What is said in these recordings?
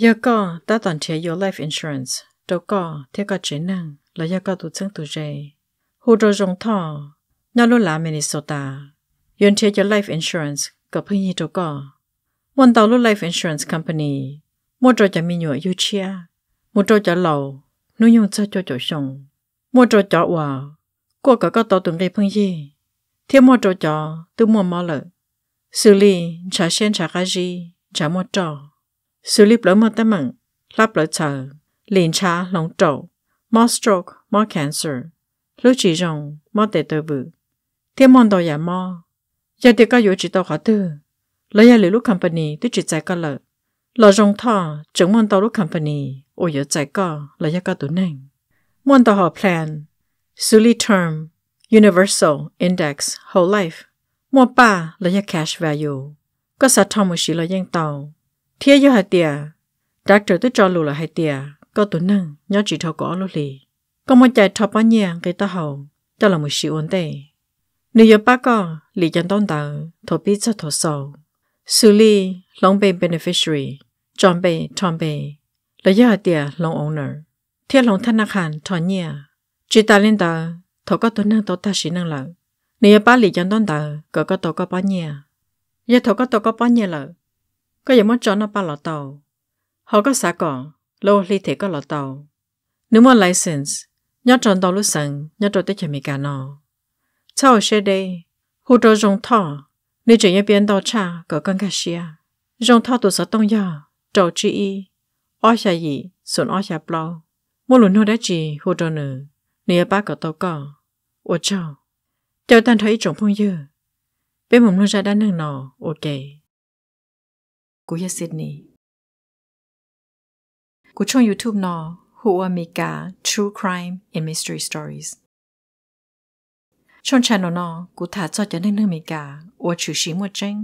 giờ có ta toàn chế your life insurance đâu có thế có chế năng là giờ có tụt chứng tụt chế hồ đồ rồng thọ nhau luôn là Minnesota yon chế your life insurance có phương nhi đâu có muốn tàu luôn life insurance company mua trò cho mình nhựa yêu chia mua trò cho lầu nuôi nhung cho cho chỗ sống mua trò cho hòa cô có có tàu từng gây phương gì thế mua trò cho tôi mua mò lợi xử lý trả sen trả cái gì trả mua trò xử lý lớn mất tâm mừng, lắp lỗi chờ, liền trả lòng trầu, mò stroke, mò cancer, lúc chỉ rồng, mò tệ tờ vự. Tiếng mòn đòi giả mò, giờ thì có yếu chỉ tàu khó tư, lấy ra lý lúc company tôi chỉ giải có lợi. Lò rồng thọ, chứng mòn đòi lúc company, ô yếu giải có, lấy ra có tủ nền. Mòn tàu họ plan, xử lý term, universal, index, whole life, mua ba lấy ra cash value, có sát thông một xí lấy dân tàu thế cho hai tiệt, đã trở tôi cho lù là hai tiệt, có tụi nâng nhớ chỉ thâu có lù lì có một chạy thâu bao nhiêu cái ta hầu cho là một sự ổn tệ nếu giờ ba có lì chân tôn tờ thổ biết cho thổ sâu, xử lý long bay beneficiary John bay Tom bay là giờ hai tiệt long owner thế long thân nạc hàn thọ nhiêu chỉ ta lên tờ thổ có tụi nâng tổ ta sĩ nâng lợi nếu giờ ba lì chân tôn tờ có có tổ có bao nhiêu giờ thổ có tổ có bao nhiêu lợi ก็อย่ามั่นจอนะปาหลอเตาเขาก็สาก่อโลลีเทก็หลอเตานึกว่า license ยอดจอนตอลุสังยอดตัวเตชมีการนอเช่าเชเดหูโดรงท่อนี่จะยังเปลี่ยนตอชาก็กังกาเชียรงท่อตัวสต้องยาเจ้าจีอีอ้อชายีส่วนอ้อชาเปล่ามูลุนโนได้จีหูโดเนอเนื้อป้าก็ตอก็我照，叫蛋头一种朋友，别我们弄下单弄咯，我给。กูยซิดนีกูช่อง YouTube นอ หัวมีกา True Crime and Mystery Stories ช่องชานนอ กูถาจอดจะนึ้เนึ้อมีกาอวชื่อชีมวดเจ้ง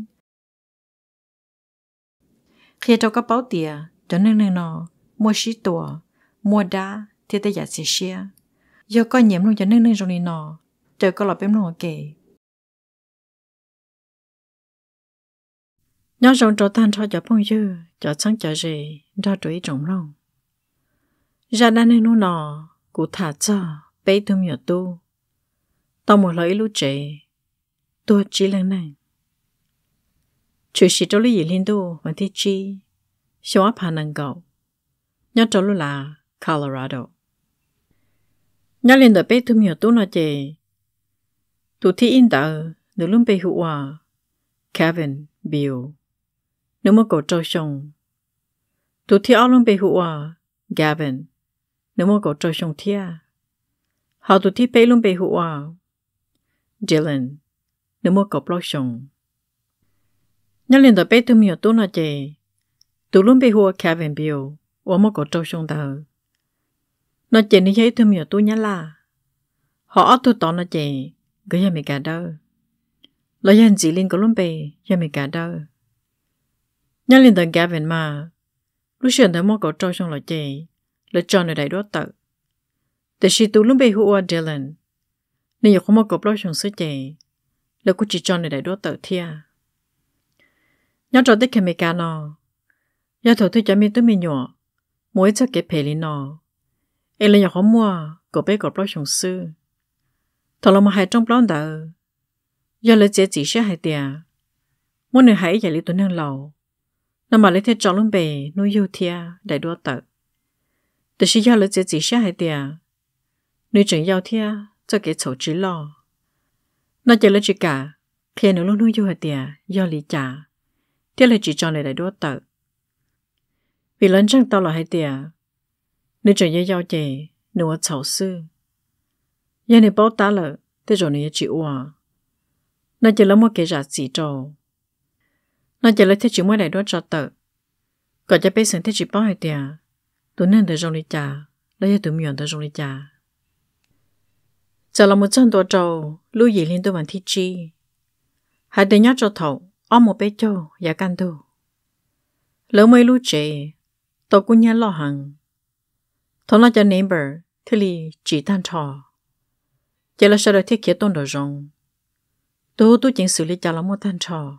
เคียร์ตักระเป๋าเตียจะนึ้อนึ้อนอมัวชีตัว มัวดาที่ตะอยากเสียเชียยอก็เหยียมลงจะนึ้อนึ้อตรงนี้นอ เจอก็หลอดเป็นหลงเก๋ nhớ rong cho tan cho cho phong dư cho sáng cho gì ra tuổi trồng lòng ra đan nên luôn nọ cụ thả cho bé tu miệt tu tao một lời lúc trẻ tôi chỉ lần này chuyện gì cho lý gì liên tu mà thiết chi xóa áp hà năng cầu nhớ cho lúc là Colorado nhớ lên đời bé tu miệt tu nó chè tu thi in tờ được luôn bé hữu hòa Kevin Bill nếu mà cậu trâu sông. Tụ thi áo lông bê hụ à, Gavin, nếu mà cậu trâu sông thi à. Họ tụ thi bê lông bê hụ à. Dylan, nếu mà cậu bó sông. nhà liền tờ bê tư mìa tụ nà chê, tụ lông bê hụ à Kevin Bill, ổ mà cậu trâu sông tờ. Nó chê ní thấy tư mìa tụ nhá là. Họ ớt tụ tỏ nà chê, gửi nhà mì cả đâu. Lời dân dì linh cậu luôn bê, nhà mì cả đâu nhân lên tầng Gavin mà lúc xuyên thấy mua cậu trâu trong lò chè là cho nơi đại đó tự để si tu lúc bê hùa Dylan nên giờ không mua cậu trong sữa chè là cũng chỉ cho nơi đại đó tự thia nhớ cho tích kèm cả nó nhớ thầu tôi cho mi tôi mi nhỏ mỗi cho cái phe lên nó em là giờ không mua cậu bê cậu trong sư, thằng là mà hai trong blonde giờ là chỉ chỉ sẽ hai tiền mỗi nơi hãy giải lý tuấn hàng lầu nó mà lấy theo cho luôn bề nuôi yêu thia để đua tợ từ khi giao lấy chỉ chỉ xa hay nuôi trưởng giao thia cho cái chỗ chỉ lo nó chỉ lấy chỉ cả khi nó luôn nuôi yêu hay tia do lý trả tia lấy chỉ cho này để đua tợ vì lớn chẳng tao là hay tia nuôi trưởng giao giao chỉ nuôi cháu sư giờ này bảo ta lợ thế rồi này chỉ uổng nó chỉ là một cái giả chỉ trâu nó chỉ là thế chỉ mới đại đó cho tờ có cho bé sinh thế chỉ bao hai tiền tụi nên tới trong đi trà lấy cho tụi miệng tới trong đi trà giờ là một chân tổ trầu lưu gì liên tôi bằng thi chi hai đứa nhóc cho thầu ôm một bé cho và dạ can tu lỡ mấy lưu trẻ tôi cũng nhớ lo hằng Thôi nói cho neighbor thế li chỉ tan trò giờ là sao được thiết kế tôn đồ rồng tôi tôi chuyện xử lý cho là một tan trò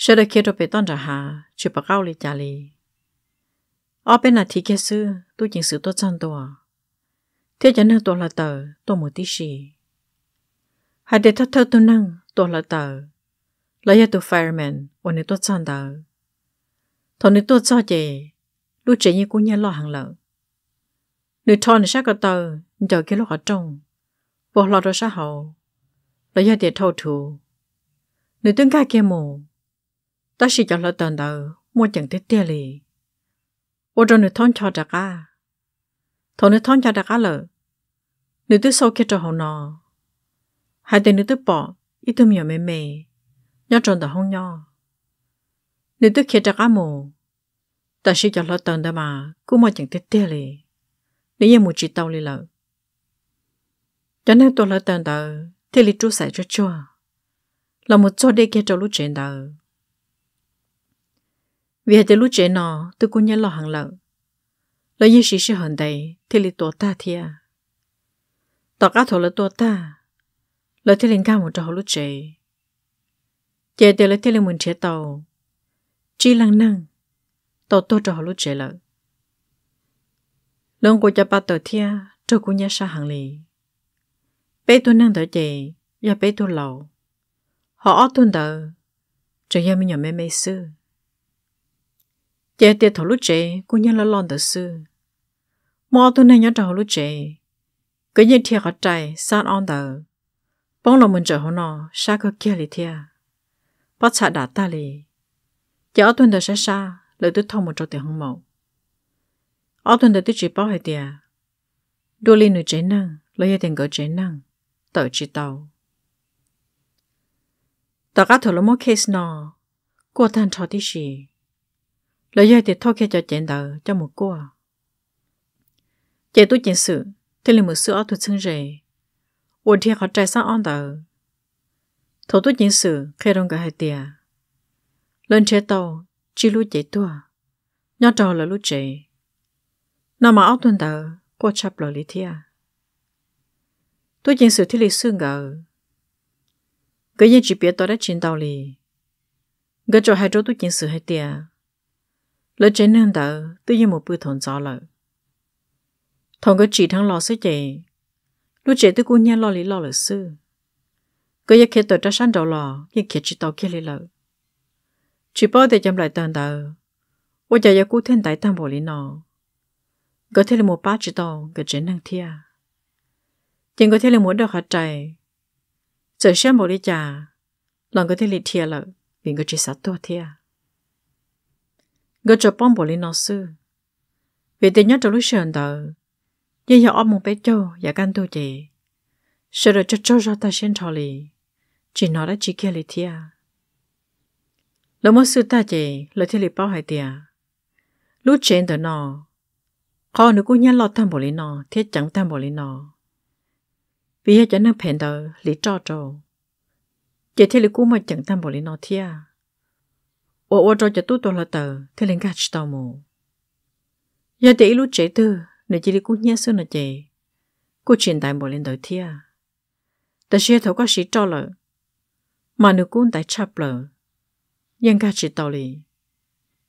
sẽ được kia bị tôn trả hà chỉ bà cao lì trả lì ở bên là thì kia sư tôi chỉ sự tốt chân tôi thế cho nên tôi là tờ tôi một tí gì hãy để thắt thơ tôi năng tôi là tờ lấy ra tôi fireman ổn định tôi chân tờ thằng này tôi cho chị lúc chị như cũng nhớ lo hàng lợn nếu thằng này sát cái tờ giờ kia lúc họ trông bỏ lọt rồi sát hậu lấy ra để thâu thù nếu tương ca kia mù ta chỉ cho lỡ tuần đầu mua chẳng tiếc tiếc lì ô cho nữ thon cho đặc á thon nữ thon cho đặc á lợ nữ tư sâu kia cho hồng nọ hai tên nữ tư bỏ ít tư miệng mềm mềm nhớ tròn tờ hồng nhớ nữ tư kia đặc á mù ta chỉ cho lỡ tuần đó mà cũng mua chẳng tiếc tiếc lì nếu như một chỉ tàu lì lợ cho nên tôi lỡ tuần đầu thì li chú sải cho chua là một chỗ đây kia cho lúc chuyện đầu vì hệ lúc trẻ nọ tôi cũng nhớ lo hàng lợ lo như sĩ sĩ hận đầy thì lì tổ ta thia à. tỏ cá thổ là tổ ta lo thì lên cao một trò lúc trẻ trẻ thì lo thì lên mình trẻ tàu chỉ lăng năng tàu tôi trò lúc trẻ lợ lông của cha ba tờ thia à, tôi cũng nhớ sa hàng lì bé tôi năng tờ chị và bé tôi lầu họ ở tuần tờ trời ơi mình nhỏ mê mê xưa chế tiệt thổ lúc chế cũng như là lon tự sư mò tu này nhận thổ lúc chế cái nhận thiệt khó chạy sát on tờ Bọn lòng mình trở hồ nọ xa cơ kia lì thiệt bắt chả đá ta lì giờ tuần tờ sẽ xa lời tôi thông một trò tiền hông mẫu ở tuần tờ tôi chỉ bảo hệ tiệt đôi linh nữ chế năng lời tiền gỡ chế năng tờ chỉ tàu tờ cá thổ lúc mỗi case nọ cô thân cho tí gì Lời dây thì thôi khi cho chuyện đờ cho một cô à. Chị tôi chuyện sự, thế là một sự ở thuộc xương rề. Ủa thì họ trai sao on đờ. Thổ tôi chuyện sự, khi đông cả hai tìa. Lên chế tàu, chỉ lưu chị tôi à. Nhó trò là lưu chị. Nó mà áo tuần đờ, cô chắp lời lý thịa. Tôi chuyện sự thì lý xương gờ. Cái gì chỉ biết tôi đã chuyện tàu lì. Gỡ cho hai chỗ tôi chuyện sự hai tìa lỡ chế nương tờ tôi như một bữa thôn gió lợ thôn có chỉ thằng lo sứ chị lúc chị tôi cũng nhớ lo lý lo lỡ sư cứ giờ khi tôi đã sẵn đầu lò nhưng khi chị tàu kia lý lợ chỉ bao để chăm lại tần tờ ô giờ giờ cũng thêm tại tam bộ lý nọ có thể là một ba chị tàu cái chế nương thia nhưng có thể là muốn được hạt trời giờ xem bộ lý trà lòng có thể lý thia lợ vì có chỉ sát tua thia Gỡ cho bom bỏ lên nó sư. Vì thế nhớ trong lúc sờn tờ. Dì nhỏ ôm một bé chô và can tu chị. Sợ rồi cho chô ra ta xên thọ lì. Chỉ nói đã chỉ kia lì thia, Lỡ mô sư ta chị, lỡ thia lì bao hải tìa. Lúc chén tờ nó. họ nữ cú nhá lo tham bỏ lên nó, thiết chẳng tham bỏ lên nó. Vì hả chẳng năng phèn tờ, lì trò trò. Chị thịa lì cú mà chẳng tham bỏ lên nó thia ô ô cho cho tu tôi tờ thế lên gạch tàu mù giờ để lúc chế tư nè chỉ đi cú nhé à. xưa nè chế cú chuyện tại bộ lên đời thia ta sẽ thấu có sĩ cho mà nữ cún tại chập lợ yên gạch chỉ tàu lì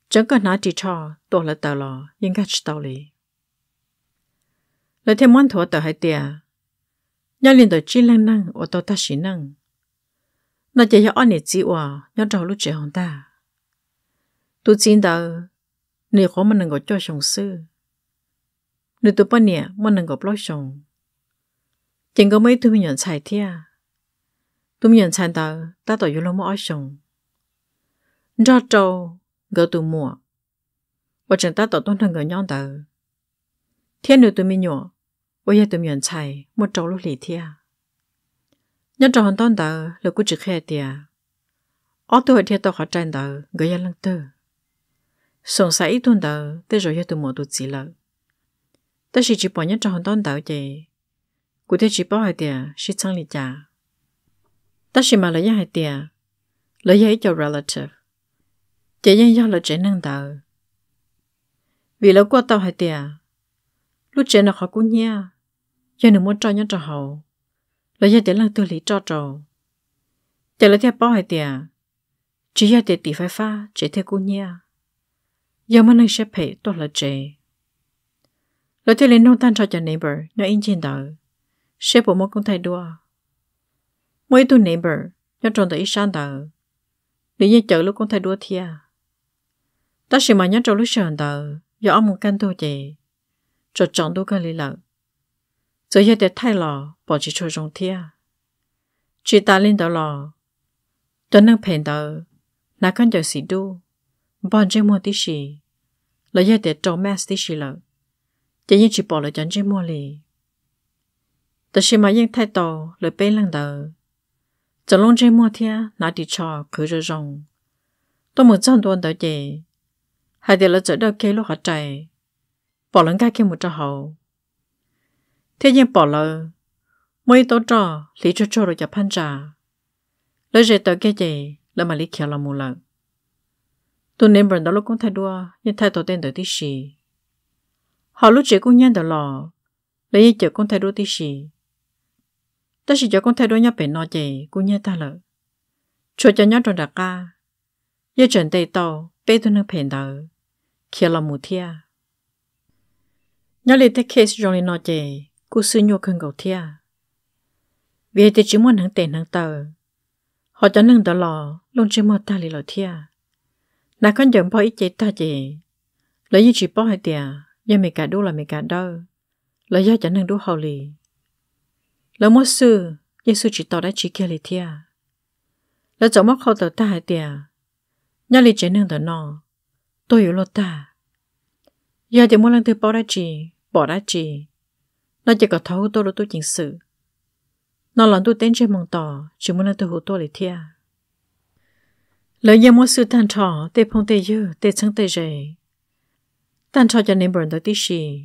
chẳng có nói chỉ cho tôi là tờ lò yên gạch tàu lì lời thêm món thua tờ hai tia nhớ liền đời chỉ lăng năng ô tô ta sĩ năng nó chỉ anh chỉ hòa nhớ trâu lúc chế hồng ta tôi xin đợi nếu có mình gọi cho chồng sư nếu tôi bắt nhẹ mình gọi lo chồng chẳng có mấy tôi nhận xài thia tôi nhận xài đợi ta tỏ yêu lòng mỗi chồng ra trâu gọi tôi mua và chẳng ta tỏ tôn thần gọi nhau đợi thiên nếu tôi mình nhỏ bây giờ tôi nhận xài một trâu lúc lì thia nhân trâu hòn tôn đợi là cũng chỉ khe tiền ở tôi thì tôi khó tranh đợi gọi nhân lăng tư sống sai ít tuần đầu tới rồi hết tụi mồ tụi chỉ lợi ta chỉ chỉ bỏ nhất trong hòn tuần đầu chị cụ thể chỉ bỏ hai tiền chỉ sang lì trả ta chỉ mà lấy hai tiền lấy hai cho relative Chỉ nhân do là trẻ năng đầu vì lâu qua tao hai tiền lúc trẻ nó khó cú nha giờ nó muốn cho nhau cho hậu lấy hai tiền là tôi lý cho trầu chị lấy theo bỏ hai tiền chỉ hai tiền tỷ phải pha chỉ theo cú nha giờ mà năng sẽ phải tốt là chị lời thuyết lên nông tan cho cho neighbor nó in trên tờ sẽ bộ một công thay đua mỗi tu neighbor nó tròn tới sáng tờ để nhớ chờ lúc con thay đua thia ta sẽ mà nhớ trong lúc sáng tờ giờ ông một căn tu chị cho chọn tu cái lý lợi giờ giờ để thay lò bỏ chỉ cho trong thia chỉ ta lên tờ lò cho nên phèn tờ là con chờ xì đu bọn chơi mua tí xì là do để trâu mẹ tí xí lợ chỉ như chỉ bỏ lại chẳng chỉ mua lì ta xí mà yên thay tàu là bê lăng đờ chẳng luôn chỉ mua thia nã đi cho cứ rồi rong tôi muốn chọn tuần tới gì hay để là chỗ đó kia lúc họ chạy bỏ lăng cái kia một trò hậu thế nhưng bỏ lỡ mỗi tổ trò lý cho cho rồi cho phan trà lấy rễ tới cái gì là mà lý kia là mù lợn tôi nên bận đó lúc cũng thay đua nhưng thay tổ tên tới tí xì họ lúc trẻ cũng nhận được lò lấy như chờ con thay đua tí xì ta chỉ cho con thay đua nhau bể nó chè cũng nhận ta lợ cho cho nhau tròn đặc ca như trần tây tàu bê tôi nâng phèn tờ kia là mù thia nhau lấy thế case rồi nó chè cũng sư nhau khăn cầu thia vì thế chỉ muốn hàng tên hàng tờ họ cho nâng đó lò luôn chỉ mua ta lấy lò thia nà con dòng bỏ ít chế ta chị lấy như chỉ bỏ hai tiền giờ là mày lấy do chẳng năng đu hậu lì lấy mỗi sư Giêsu chỉ tỏ đã chỉ kia lì thia lấy chỗ móc khâu tờ ta hai tiền nhà lì chế năng tờ nọ tôi hiểu lo ta giờ thì mỗi lần tôi bỏ chỉ bỏ đã chỉ nó chỉ có thấu tôi là tôi chỉnh sự nó lần tôi tên trên mong tỏ chỉ muốn là tôi hữu tôi lì thia lời giờ mua sự tan trò tê phong tê dư tê chăng tê dề tan trò cho nên bẩn tới tí xì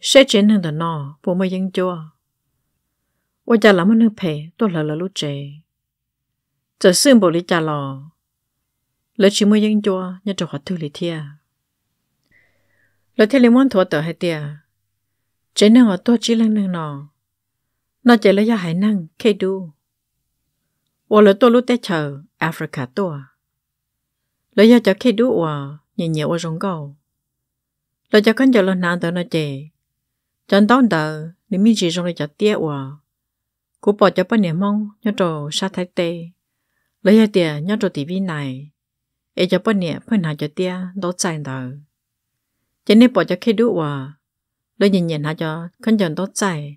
sẽ chế nương tờ nọ bố mơ dân chua ô cha lắm nương phê tôi lỡ lỡ lúc chế giờ xương bộ lý cha lò lỡ chỉ mơ dân chua nhớ trò hoạt thư lý thia lỡ thê lý môn thua tờ hai tia chế nương ở tôi chỉ lăng nương nọ nó chế lỡ ra hải năng kê đu ô lỡ tôi lúc tê chờ Africa tua. Lo ya cho khi đu wa nhìn nhiều wa rong gầu. Lo cho con cho lo nán tờ nó chè. Chân tông tờ nên mi chỉ rong lo cho tiếc wa. Cú bỏ cho bao niệm mong nhớ trò sa thái tê. Lo ya tiền nhớ trò tivi này. Ê cho bao niệm phân hà cho tiếc đó chạy tờ. Chân nên bỏ cho khi đu wa. Lo nhìn nhìn hà cho con cho đó chạy.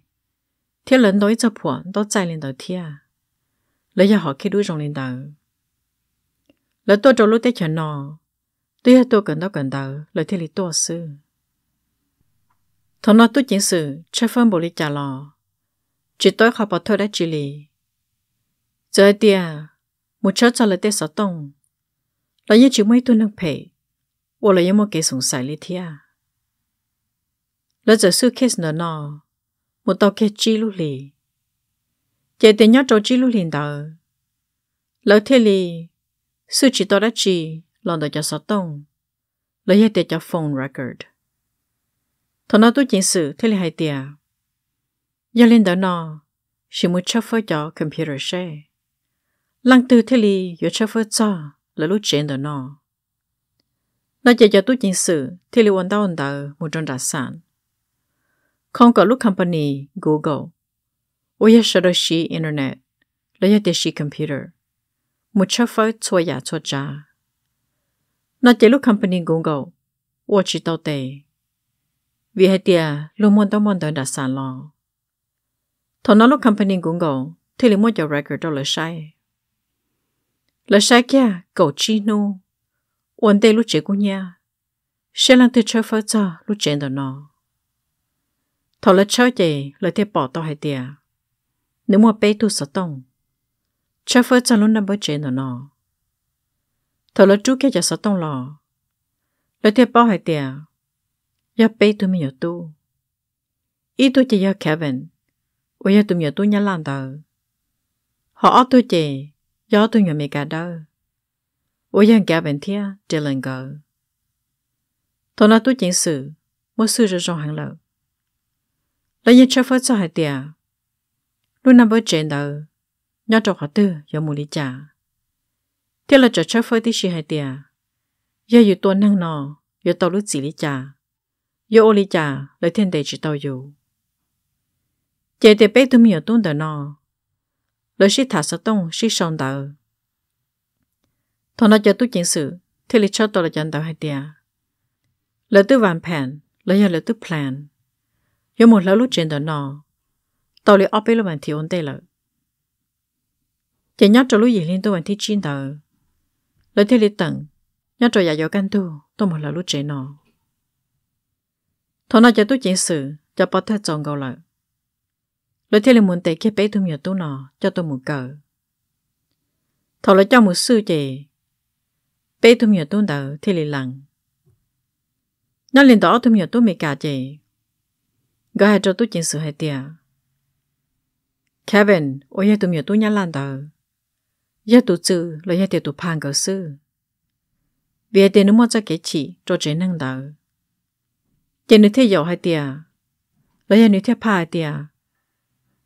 Thiết lớn đối cho phụ đó chạy lên đầu thiệt. Lo ya họ khi đu rong lên tờ lời tôi trâu lúc tới chợ nọ tuy tôi cần đó cần đỡ lời thiên lý tôi sư thằng nó tôi chính sự chơi phân bổ lý trả lò chỉ tôi khó bỏ thôi đã chỉ lý giờ tia một chớ cho lời tê sáu tông lời như chỉ mấy tôi nâng phê ô lời như một cái sủng sài lý thia Lời giờ sư kết nọ nọ một tàu kết chi lúc lì chạy tiền nhớ trâu chi lúc liền đỡ lời thiên lý Sư chỉ tôi đã chỉ lòng đời cho sáu tông lấy hai cho phone record thằng nó tôi chính sự thế là hai tiền giờ lên đó nó chỉ muốn chấp phơi cho computer xe lăng từ thế li giờ chấp phơi cho là lúc trên đó nó nó chạy cho tôi chính sự thế li quan tao tờ một trong đặc sản không có lúc company Google, ôi giờ sau đó internet, lấy hai tiền computer một chơ phơi chua ya chua cha. Nó chế lúc company cũng gầu, ua chỉ tàu tề. Vì hệ tìa, luôn muốn tao muốn tới đặt sản lo. Thọ nó lúc company cũng gầu, thì lý mua cho record đó là sai. Là sai kia, cậu chi nu. Uốn tê lúc chế của nhà. Sẽ lăng tê chơi phơi cho lúc chế đó nó. Thọ là chơi chế, là tê bỏ tao hệ tìa. Nếu mua bê tu sở tông cha phơ cho luôn nằm bơ chế nó nọ thở lo chú kia giờ sợ tông lò lo thiệt bao hai tiệt giờ bé tụi mình nhớ tu ít tụi chỉ giờ Kevin bây giờ tụi mình nhớ tu nhá làm tờ họ tụi chỉ giờ tụi nhớ mày cả đâu bây giờ Kevin thiệt chỉ lần gờ thằng nó tụi chính sự mua sự rồi trong hẳn lợ lo giờ cha phơ cho hai tiệt luôn nằm bơ chế đầu nhớ cho họ tư giờ mù lý trả thế là cho chơi phơi tí xì hai tia giờ dù tuôn năng nò, giờ tàu lúc chỉ lý trả giờ ô lý trả lấy thiên đề chỉ tàu dù chế tế bé tôi miêu tuôn đời nò, lấy sĩ thả sáu tông sĩ xong đầu thằng nó giờ tôi chính sự thế là cho tôi là chân tàu hai tia lấy tôi vàng phèn lấy giờ lấy tôi plan giờ một lâu lúc trên đời nò, tàu lý ốp bê lo bàn thì ổn tê lợi chỉ nhớ cho lũ gì liên tôi vẫn thích chín tờ lấy thế lý tận nhớ cho dạy dỗ căn tu tôi một là lũ trẻ nọ thôi nó cho tôi chuyện sự cho bỏ thét chọn gầu lợi lấy thế lý muốn tệ kia bé tôi nhiều tôi nọ cho tôi một cờ thôi lấy cho một sư chị bé tôi nhiều tôi tờ thế lý lặng nó liên đó tôi nhiều tôi mì cả chị gọi hai cho tôi chuyện sự hay tiệt Kevin, ôi tôi nhiều tôi nhá lan tờ. 一度做，另一条度盼个事。别的你莫再给起，做只能到。见你贴有还点，另一你贴怕还点，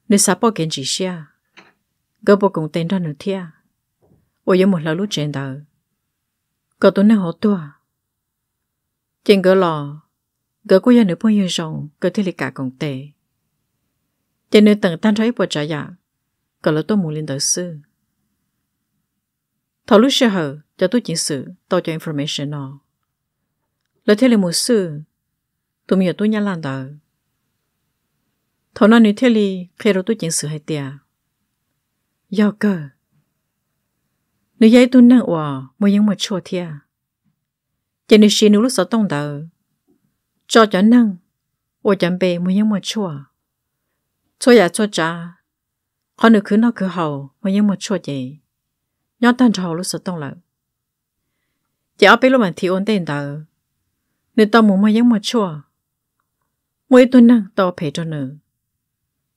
你啥不坚持下，个不共等到你贴，我也没老路见到，个都能好多。见个了，个姑爷你不用上，个贴里加工地，见你等单车一波这样，个了都没领到事。Thảo lúc sơ hở, cho tôi chính sự, tôi cho information nó. Lời thế là một sự, tôi mình tôi nhắn lan tờ. Thảo nói nếu thế là, khi đó tôi chính sự hay tìa. Giao cơ. Nếu giấy tôi năng hòa, mới ยัง mà chua thìa. Chỉ nếu xin lúc sáu tông tờ. Cho cho năng, ôi chẳng bề mới ยัง mà chua. Cho ya cho cha, khó nữa cứ nó cứ hầu, mới ยัง mà chua gì. ย้อนทันชอลู้สต้องเลยจะเอาไปรู้มันที่อ้นเต้นเตอในตอนมุมมายังมาชั่วมวยตัวนั่งต่อเพจจนเนอ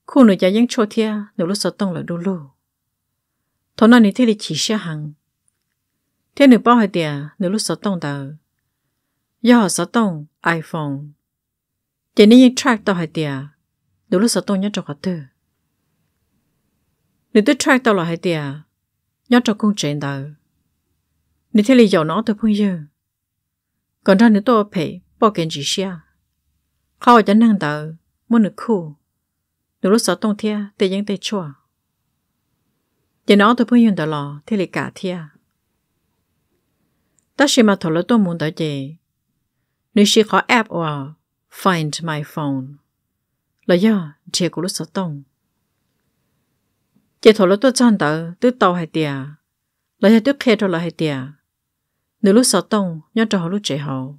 คู่หนูจะยังชั่วเทียหนูรู้สต้องเลยดูลูกทอนนั้นนที่ลิชีเชียหังเที่ยหนูป้อให้เตียหนูรู้สต้องเตอย่อสต้องไอโฟนเจนี่ยัง track ต่อให้เตียหนูรู้สต้องยังจงกัดเตอหนูต้อ track ต่อหลอให้เตีย nhớ cho con chuyện tờ. Nếu thế lý dầu nó tôi phong dư. Còn ra nếu tôi phải bỏ kiện gì xia. Khó chẳng năng tờ, muốn được khu. Nếu lúc sợ tông thia, tê dân tê chua. Chỉ nó tôi phong dư tờ lò, thế lý cả thia. Ta xì mà thổ lỡ tôi muốn tờ gì. Nếu xì khó app or find my phone. Là do, chia của lúc sợ tông chị thổ lỡ tôi chăn tờ tôi tàu hay tiề Lại hai tôi khe cho lại hay tiề nếu lúc sáu tông nhớ cho họ lúc trẻ hậu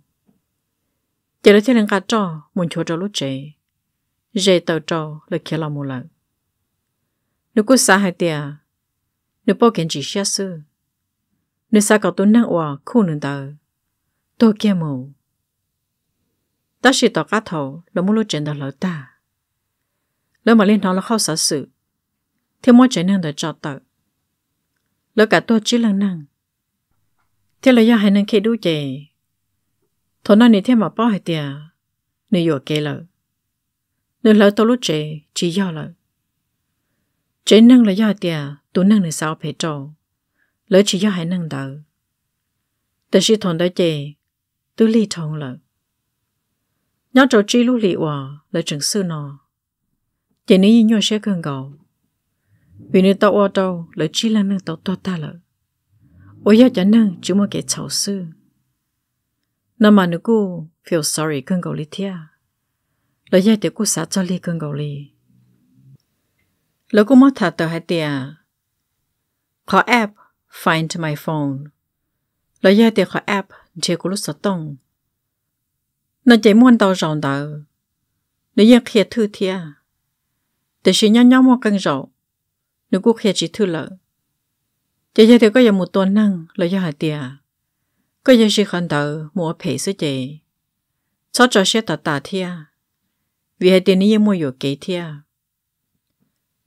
chị lấy thiên cả cho muốn chúa cho lúc trẻ dễ tàu cho lại kia là một lần nếu cứ xa hay tiề nếu bao kiện chỉ xia sư nếu xa cậu tôi năng hòa khu nương tờ tôi kia mù ta chỉ tỏ cá thầu là muốn lúc trẻ đó lỡ ta lỡ mà lên nó là khó sở sự theo mỗi trẻ năng đợi cho tờ lỡ cả tôi chỉ lần năng thế là do hai năng khi đu chè thổ năng này mà bỏ hai tia nếu vừa kể lỡ nếu lỡ tôi lúc chè chỉ do lỡ trẻ năng là do tia tụ năng là sao phải trò lỡ chỉ do hai năng đó cháu chỉ sẽ đợi แต่ชีทนได้เจตุลีทองเลยย้อนโจจีลูลีว่าเลยจึงซื่อนอเจนี้ยิ่งยั่วเชื่อเกินเก่า vì nên tao ô đâu, lỡ chi là nên tao to ta lỡ ôi giờ chẳng năng chỉ một cái cháu sư nên mà nó cô feel sorry cưng gầu lý thia lỡ giờ thì cô xả cho lý cưng gầu lý lỡ cô mất thật tờ hai tia khó app find my phone lỡ giờ thì khó app chỉ cô lúc sợ tông nó chỉ muốn tao rộng tờ nó giờ kia thư thia thì chỉ nhau nhau một cưng rộng nếu cô khía chỉ thư lợ chị thì có giờ một tuần năng là do hạt tiền có giờ chỉ khăn đầu mua phê số chị cho cho xe tạt tạt vì hạt tiền này mua nhiều kỹ thia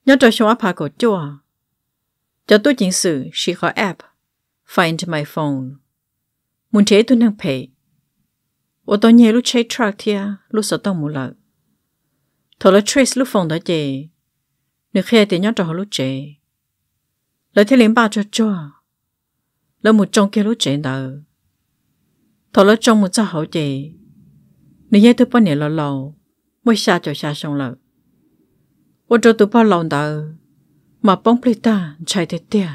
nhớ cho chúng áp hạ cổ chua cho chỉ có app find my phone muốn thế tôi năng phê ô tô nhẹ lúc chạy truck thia lúc sợ tông mù lợ thở là trace lúc phòng đó chị nếu khi thì nhớ trò lúc trẻ lời thế liền ba cho cho lỡ một trong kia lúc trẻ nợ thọ lỡ trong một sao hậu chị nếu như tôi bao nhiêu lâu lâu mới xa cho xa xong lợ ô cho tôi bao lâu nợ mà bóng ta chạy thế tia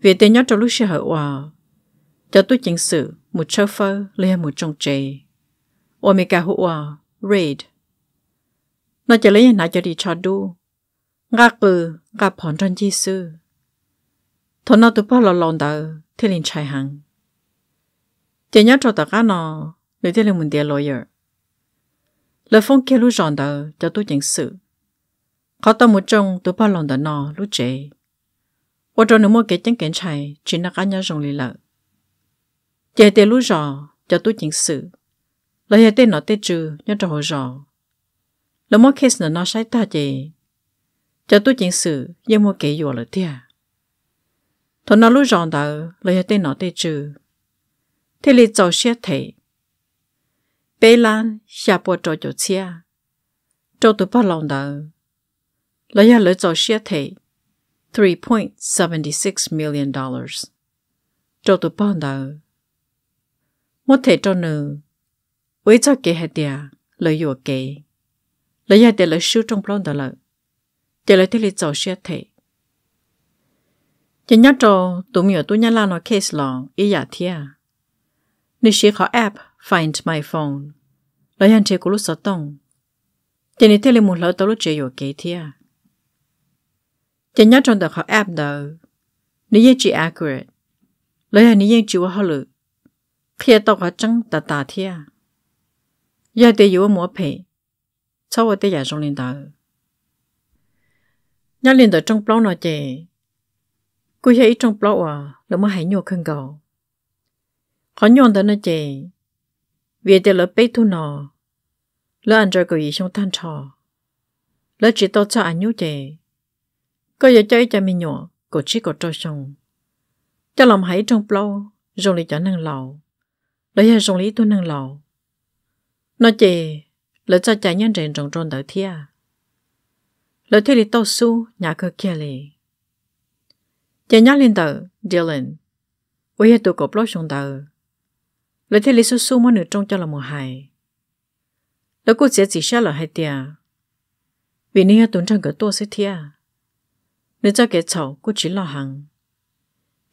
vì thế nhớ trò lúc xe hậu à cho tôi chính sự một chơ phơ lên một trong chị ô mẹ cả hậu à read nó chỉ lấy nhà cho đi cho đu ngã cử ngã phòn trần Giêsu thôn nào tụi bà lò lòn đầu thế liền chạy hàng chỉ nhớ cho tất cả nó để thế liền mình lôi lawyer lời phong kia lúc giòn đầu cho tôi chính sự khó tâm một trong tụi bà lòn đầu nó lúc chế ô trong nếu mua cái chân kiện chạy chỉ là cả nhà rồng lì lợ chỉ tiền lúc giò cho tôi chính sự lời hệ tên nó tê trừ nhớ cho hồ giò lời mua case nó sai ta chỉ cho tôi chuyện sự dân mua kỹ dùa lời tia thôi nó lúc ròn đầu lời tên nó tê trừ thế lì cho xe thể bê lan xa bộ trò chỗ xe cho tôi bắt lòng đầu lời lời cho xe thể 3.76 million dollars cho tôi bắt đầu một thể cho nữ với cho kể hạt tiền lời dùa kể lời dùa để lời siêu trong lòng đầu lợi chỉ là thứ xe thể chỉ nhớ cho tụi mình tụi nhớ là nó case lò ý giả thia nếu xe khó app find my phone lấy hàng chế của lúc sáu tông chỉ nên thế là một lỡ tao lúc chơi thia chỉ nhớ trong đợt khó app đó nếu chỉ accurate lấy hàng nếu như chỉ có lực khi tao khó trắng tà tà thia giờ để yêu mua phe sau đó để giả trong lên đời nhá liền tới trong blog nó chè cú thấy trong blog à lỡ mà hãy nhổ khăn gạo khó nhon tới nó chè vì để lỡ bê thu nó lỡ ăn rồi cái gì xong tan trò lỡ chỉ tao cho anh nhổ chè có giờ chơi cho mình nhỏ cổ chỉ có trâu xong cho lòng hãy trong blog rồi lại cho năng lầu lỡ giờ rồi lý tôi năng lầu nọ chè lỡ cho trái nhân rèn rồng tròn tới thia lời thuyết lý tô su nhà cơ kia lì. Giờ nhắc lên tờ, Dylan, quý hệ tụ cột lối xuống tờ. Lời thuyết lý su su mỗi nửa trong cho là mùa hài. Lời cô sẽ chỉ xa là hai tia. Vì nếu tuấn trang cửa tua sẽ thia. Nếu cho kẻ chậu, cô chỉ lo hằng.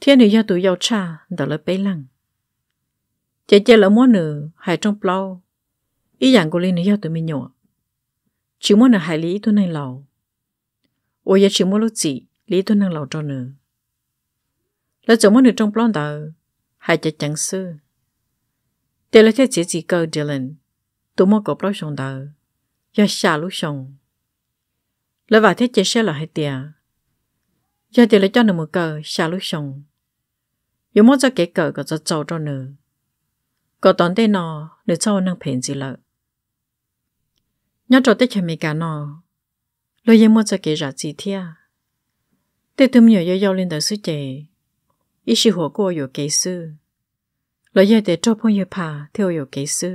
Thiên nữ gia tụ giàu cha, đó là bế lăng. Chả chả là mỗi nửa, hai trong plau. Ý dạng của linh nữ gia tụ mình nhỏ. Chỉ mỗi nửa hài lý tôi này lầu ô giờ chỉ gì lý tôi nâng lầu cho nữa lỡ chỗ mua nữa trong plon tờ hai chả chẳng sư để là thế chỉ gì cơ Dylan tôi mua cột plon sòng tờ giờ xả lúc sòng lỡ vài thế chỉ sẽ là hai tiền giờ thì là cho nữa một cờ xả lúc sòng giờ mua cho cái cờ có cho trâu cho nữa có tón tên nó nữa sau nâng phèn gì lợ nhớ cho tết cho mẹ cả nó lo ye mo cho ke ra chi thia te tum yo yo yo lên da su che ý shi ho ko yo ke su lo ye te cho phong yo pa theo yo ke su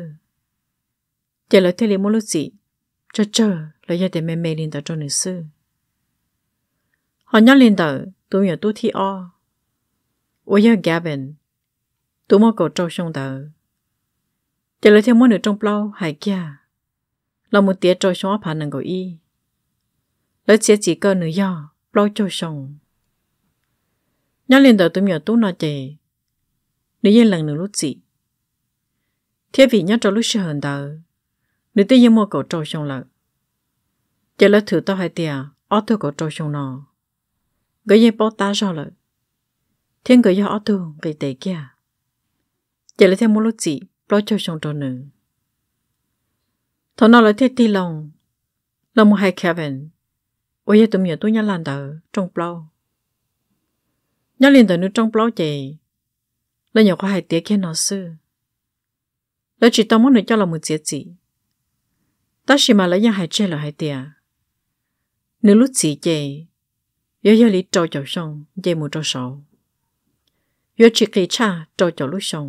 che lo te le mo lu chi cho cho lo ye te me me lên da cho ni su họ nhớ lên da tu yo tu thi o o ye gavin tu mo ko cho xong da che lo te mo ne trong plau hải kia là một tiết trò xóa phản nâng của y lỡ chia chỉ cơ nữa do lôi cho xong, nhớ lên đầu tôi miệng tú nó chè nếu như lần nữa lúc chị thế vì nhớ cho lúc sẽ hơn đầu nếu tôi như mua cổ trôi xong lợ giờ lỡ thử tao hai tia ở tôi cổ trôi xong nó gửi như bó ta sao lợ thiên gửi do ở tôi cái tệ kia giờ lỡ thêm một lúc chị lôi cho xong trôi nữa thằng nào lỡ thiết ti lòng lòng một hai Kevin ôi giờ tụi mình tôi nhá làm tờ trong bao nhá liền tờ nữa trong bao chị lên nhỏ có hai tiếc kia nó sư lỡ chỉ tao muốn được cho là một chiếc gì, ta chỉ mà lấy nhà hai chơi là hai tiếc, nếu lúc chị chị giờ giờ lý trâu chậu xong dây một trâu sầu giờ chỉ kỳ cha trâu chậu lúc xong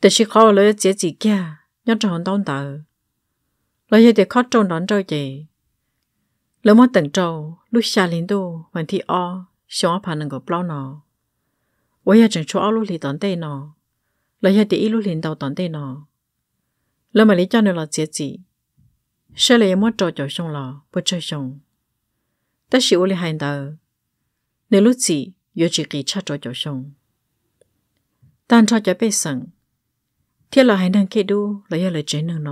แต่ชิคอเลยเจียจีแก่ย้อนจอนต้องตาเลยเดี๋ยวเขาจนนอนเจ้าเจแล้วมันตั้งโจลูกชาลินดูวันที่อ้อชงอผ่านหนึ่งกับเปล่าหนอว่าอยากจังชัวลูกหลีตอนเต้หนอแล้วอยากตีลูกหลินเตาตอนเต้หนอแล้วมาลิจ้าเนี่ยเราเจียจีเชลยมั่วโจจ่อชงหรอปุ๊ชชงแต่สิอุลิหันเตอเนี่ยลูกจี有几个吃着就凶，但他就被生，天了还能给到，了要来真能喏，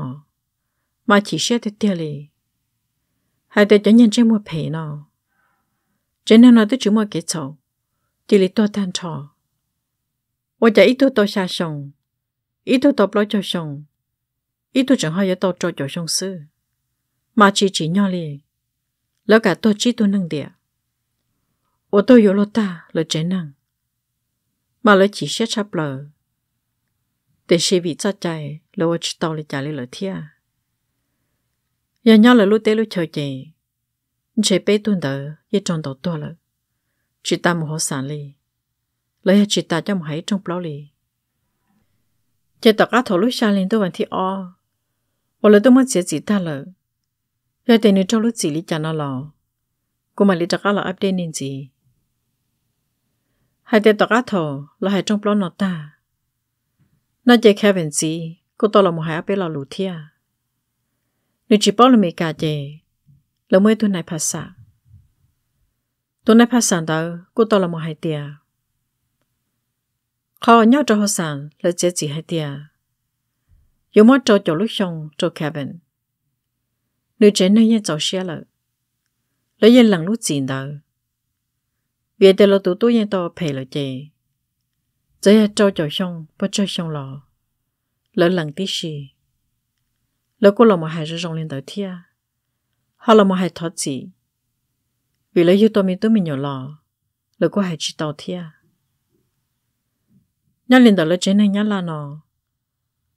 嘛其实的爹哩，hai đứa cho nhận trên một phe nó trên nó nói tôi chỉ một cái chỗ chỉ lý tôi tan trò và chỉ ít tôi tôi xa sông ít tôi tập lối cho sông ít tôi chẳng hay tôi cho cho sông sư mà chỉ chỉ nhau liền แล้วกะตัวจีตัวนึงเดียโอตัวอยู่รถตาเลยเจนังมาเลยจีเชชับเลยแต่ชีวิตจัดใจแล้วว่าชิตอเลยจ่าเลยเลยเที่ย giờ nhau là lúc tế lúc chơi chị chế bé tuần tờ ye trong đầu to lợ chị ta một hồ sản li lấy chị ta cho một hãy trong blog li chị ta cá thổ lúc xa lên tôi vẫn thi o và lời tôi muốn sẽ chị ta lợ giờ tiền nữa trong lúc chị lý chả nó lò cô mà lý trả cá là update nên gì hai tên tạc á thổ là hai trong blog nó ta nó chơi Kevin gì cô to là một hai áp bé là lù thia nếu chỉ bỏ là mẹ cả dễ Lâu mới tôi này phát xạ Tôi này phát sản đó Cô tỏ là một hai tìa Khó nhau cho Hồ sản Là chế chỉ hai tìa Yêu mất cho chỗ lúc xong Cho Kevin, Nếu chế nơi nhân cháu xe lợi Lấy yên lặng lúc chín đó Vì để lo tụ tụ yên to phê lợi chế Chế cho chỗ xong Bỏ cho xong lọ Lỡ lặng tí xì แล้วก็เรามาหายจะจงเรียนต่อเทียฮาเรามาหายทอดจีวิเลยอยู่ตัวมีตัวมีหยอลอแล้วก็หายจีต่อเทียยันเรียนต่อแล้วเจนยันลานอ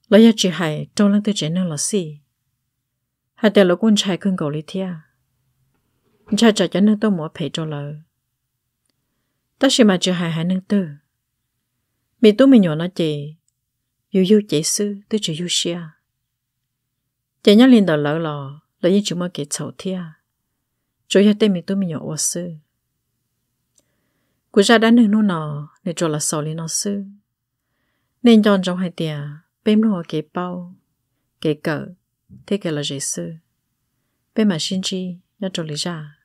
แล้วยาจีหายจงเรียนตัวเจนละสิหายแต่เรากุ้นชายขึ้นเกาหลีเทียชายจะยันนึงตัวหมอเพจจเลยแต่ชิมาจีหายหายนึงตัวมีตัวมีหยอนะจีอยู่อยู่เจซื้อตัวจะอยู่เชีย chỉ nhớ liền đầu lỡ lò là như chúng mơ kể chậu thia chú yêu tên mình tôi mình nhỏ ô sư cú ra đã nương nô nọ để cho là sầu lên nó sư nên chọn trong hai tia bên nó kể bao kể cỡ thế kể là dễ sư bên mà xin chi nhớ cho lý ra